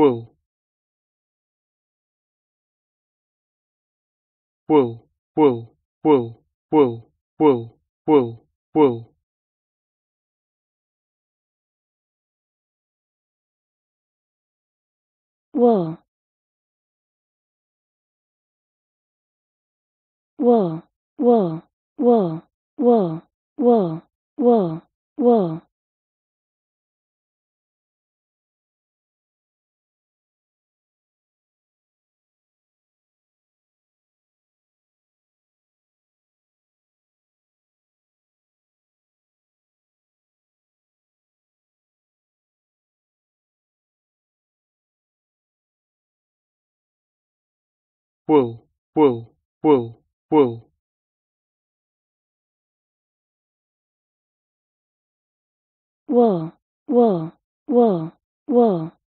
wool wool wool wool wool wool wool wool wool wool wool wool wool wool wool wool wool wool wool wool wool wool wool wool